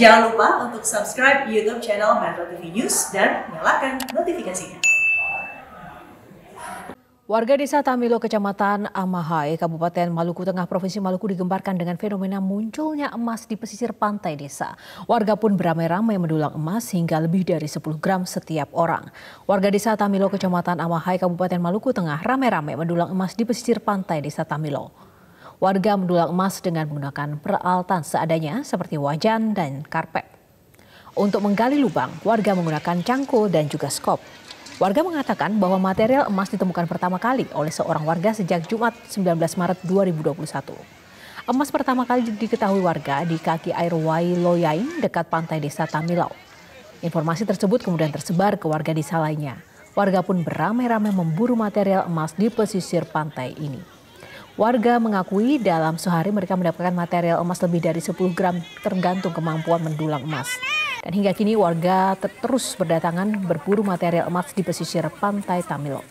Jangan lupa untuk subscribe YouTube channel Metro TV News dan nyalakan notifikasinya. Warga desa Tamilo, Kecamatan Amahai, Kabupaten Maluku Tengah, Provinsi Maluku digembarkan dengan fenomena munculnya emas di pesisir pantai desa. Warga pun beramai-ramai mendulang emas hingga lebih dari 10 gram setiap orang. Warga desa Tamilo, Kecamatan Amahai, Kabupaten Maluku Tengah, ramai-ramai mendulang emas di pesisir pantai desa Tamilo. Warga mendulang emas dengan menggunakan peralatan seadanya seperti wajan dan karpet. Untuk menggali lubang, warga menggunakan cangkul dan juga skop. Warga mengatakan bahwa material emas ditemukan pertama kali oleh seorang warga sejak Jumat 19 Maret 2021. Emas pertama kali diketahui warga di kaki air Wai Loyain dekat pantai desa Tamilau. Informasi tersebut kemudian tersebar ke warga desa lainnya. Warga pun beramai-ramai memburu material emas di pesisir pantai ini. Warga mengakui dalam sehari mereka mendapatkan material emas lebih dari 10 gram tergantung kemampuan mendulang emas. Dan hingga kini warga terus berdatangan berburu material emas di pesisir pantai Tamilok.